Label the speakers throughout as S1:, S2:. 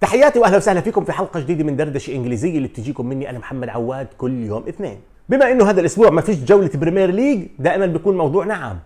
S1: تحياتي واهلا وسهلا فيكم في حلقه جديده من دردشه انجليزيه اللي بتجيكم مني انا محمد عواد كل يوم اثنين بما انه هذا الاسبوع ما فيش جوله بريمير ليج دائما بيكون موضوع نعم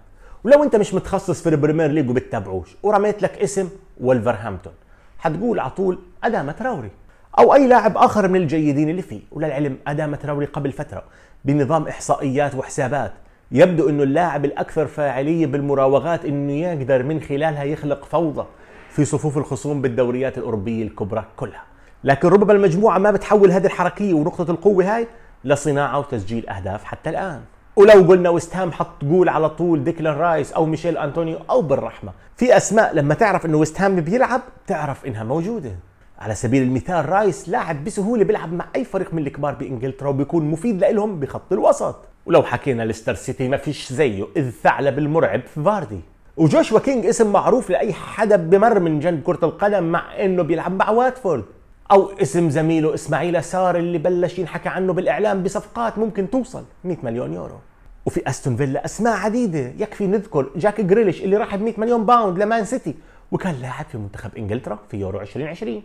S1: ولو انت مش متخصص في البريمير ليج وبتتابعوش ورميت لك اسم ولفرهامبتون حتقول على طول ادام تراوري او اي لاعب اخر من الجيدين اللي فيه وللعلم ادام تراوري قبل فتره بنظام احصائيات وحسابات يبدو انه اللاعب الاكثر فاعليه بالمراوغات انه يقدر من خلالها يخلق فوضى في صفوف الخصوم بالدوريات الأوروبية الكبرى كلها لكن ربما المجموعة ما بتحول هذه الحركية ونقطة القوة هاي لصناعة وتسجيل أهداف حتى الآن ولو قلنا وستهام حط جول على طول ديكلان رايس او ميشيل انطونيو او بالرحمه في اسماء لما تعرف انه وستهام بيلعب تعرف انها موجوده على سبيل المثال رايس لاعب بسهوله بيلعب مع اي فريق من الكبار بانجلترا وبيكون مفيد لهم بخط الوسط ولو حكينا ليستر سيتي ما فيش زيه اذ ثعلب المرعب فاردي وجوشوا كينج اسم معروف لاي حدا بمر من جنب كره القدم مع انه بيلعب مع واتفورد او اسم زميله اسماعيل سار اللي بلش ينحكى عنه بالاعلام بصفقات ممكن توصل 100 مليون يورو وفي استون فيلا اسماء عديده يكفي نذكر جاك جريليش اللي راح ب 100 مليون باوند لمان سيتي وكان لاعب في منتخب انجلترا في يورو 2020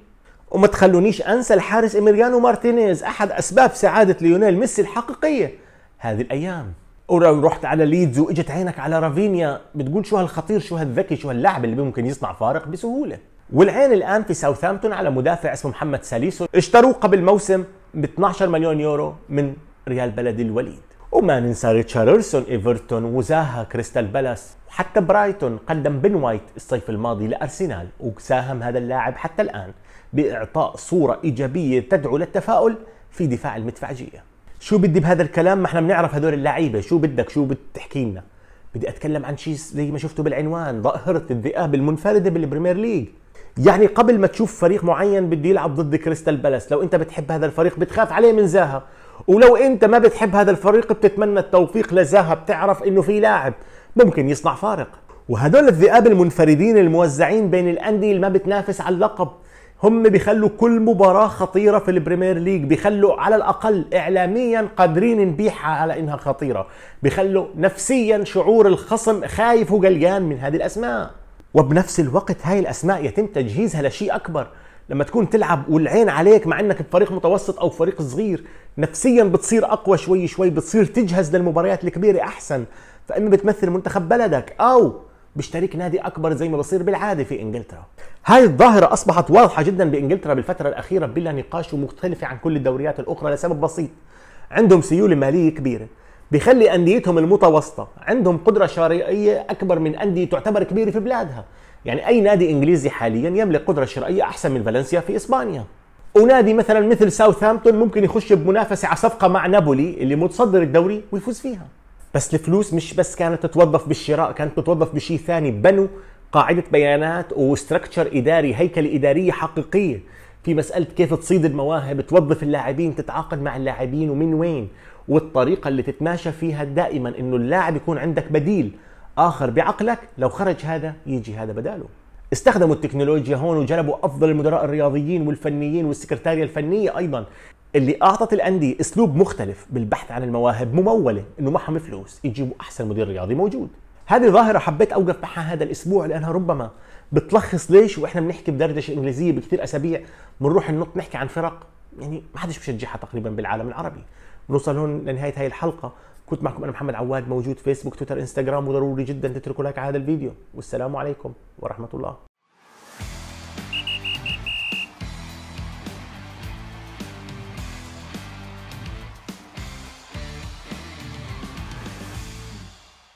S1: وما تخلونيش انسى الحارس اميريانو مارتينيز احد اسباب سعاده ليونيل ميسي الحقيقيه هذه الايام ورحت على ليدز واجت عينك على رافينيا بتقول شو هالخطير شو هالذكي شو هاللاعب اللي ممكن يصنع فارق بسهوله والعين الان في ساوثامبتون على مدافع اسمه محمد ساليسو اشتروه قبل موسم ب 12 مليون يورو من ريال بلد الوليد وما ننسى ريتشاردسون ايفرتون وزاها كريستال بالاس وحتى برايتون قدم بن وايت الصيف الماضي لارسنال وساهم هذا اللاعب حتى الان باعطاء صوره ايجابيه تدعو للتفاؤل في دفاع المدفعجيه شو بدي بهذا الكلام ما احنا بنعرف هدول اللعيبه شو بدك شو بتحكي لنا بدي اتكلم عن شيء زي ما شفته بالعنوان ظاهره الذئاب المنفرده بالبريمير ليج يعني قبل ما تشوف فريق معين بده يلعب ضد كريستال بالاس لو انت بتحب هذا الفريق بتخاف عليه من زاها ولو انت ما بتحب هذا الفريق بتتمنى التوفيق لزاها بتعرف انه في لاعب ممكن يصنع فارق وهدول الذئاب المنفردين الموزعين بين الانديه اللي ما بتنافس على اللقب هم بيخلوا كل مباراه خطيره في البريمير ليج بيخلوا على الاقل اعلاميا قادرين نبيعها على انها خطيره بيخلوا نفسيا شعور الخصم خايف وقلقان من هذه الاسماء وبنفس الوقت هاي الاسماء يتم تجهيزها لشيء اكبر لما تكون تلعب والعين عليك مع انك بفريق متوسط او فريق صغير نفسيا بتصير اقوى شوي شوي بتصير تجهز للمباريات الكبيره احسن فاما بتمثل منتخب بلدك او بيشترك نادي اكبر زي ما بصير بالعاده في انجلترا هاي الظاهره اصبحت واضحه جدا بانجلترا بالفتره الاخيره بلا نقاش ومختلفه عن كل الدوريات الاخرى لسبب بسيط عندهم سيوله ماليه كبيره بيخلي انديتهم المتوسطه عندهم قدره شرائيه اكبر من انديه تعتبر كبيره في بلادها يعني اي نادي انجليزي حاليا يملك قدره شرائيه احسن من فالنسيا في اسبانيا ونادي مثلا مثل ساوثهامبتون ممكن يخش بمنافسه على صفقه مع نابولي اللي متصدر الدوري ويفوز فيها بس الفلوس مش بس كانت تتوظف بالشراء كانت تتوظف بشيء ثاني بنوا قاعده بيانات وستركتشر اداري هيكله اداريه حقيقيه في مساله كيف تصيد المواهب توظف اللاعبين تتعاقد مع اللاعبين ومن وين والطريقه اللي تتماشى فيها دائما انه اللاعب يكون عندك بديل اخر بعقلك لو خرج هذا يجي هذا بداله استخدموا التكنولوجيا هون وجلبوا افضل المدراء الرياضيين والفنيين والسكرتاريه الفنيه ايضا اللي اعطت الانديه اسلوب مختلف بالبحث عن المواهب مموله انه معهم فلوس يجيبوا احسن مدير رياضي موجود هذه ظاهره حبيت اوقف معها هذا الاسبوع لانها ربما بتلخص ليش واحنا بنحكي بدردشه انجليزيه بكثير اسابيع بنروح ننط نحكي عن فرق يعني ما حدش بشجعها تقريبا بالعالم العربي بنوصل هون لنهايه هاي الحلقه كنت معكم انا محمد عواد موجود فيسبوك تويتر انستغرام وضروري جدا تتركوا لايك على هذا الفيديو والسلام عليكم ورحمه الله